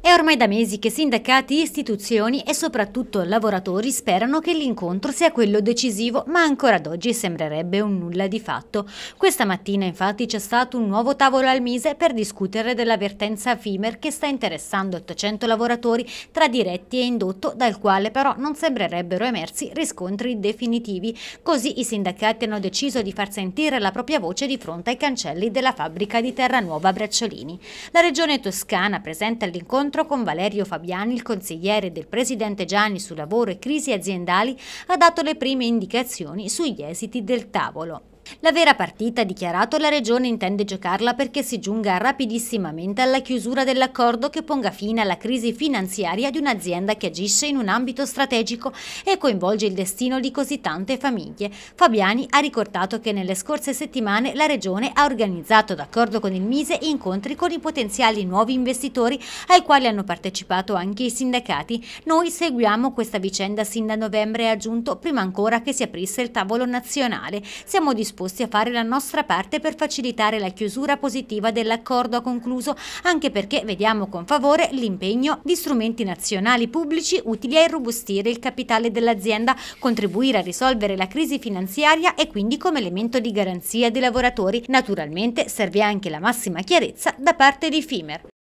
È ormai da mesi che sindacati, istituzioni e soprattutto lavoratori sperano che l'incontro sia quello decisivo, ma ancora ad oggi sembrerebbe un nulla di fatto. Questa mattina infatti c'è stato un nuovo tavolo al Mise per discutere dell'avvertenza FIMER che sta interessando 800 lavoratori tra diretti e indotto, dal quale però non sembrerebbero emersi riscontri definitivi. Così i sindacati hanno deciso di far sentire la propria voce di fronte ai cancelli della fabbrica di Terranuova Bracciolini. La regione toscana presenta all'incontro incontro con Valerio Fabiani, il consigliere del presidente Gianni su lavoro e crisi aziendali, ha dato le prime indicazioni sugli esiti del tavolo. La vera partita, ha dichiarato, la Regione intende giocarla perché si giunga rapidissimamente alla chiusura dell'accordo che ponga fine alla crisi finanziaria di un'azienda che agisce in un ambito strategico e coinvolge il destino di così tante famiglie. Fabiani ha ricordato che nelle scorse settimane la Regione ha organizzato d'accordo con il Mise incontri con i potenziali nuovi investitori ai quali hanno partecipato anche i sindacati. Noi seguiamo questa vicenda sin da novembre, ha aggiunto, prima ancora che si aprisse il tavolo nazionale. Siamo disposti disposti a fare la nostra parte per facilitare la chiusura positiva dell'accordo, concluso, anche perché vediamo con favore l'impegno di strumenti nazionali pubblici utili a irrobustire il capitale dell'azienda, contribuire a risolvere la crisi finanziaria e quindi come elemento di garanzia dei lavoratori. Naturalmente serve anche la massima chiarezza da parte di FIMER.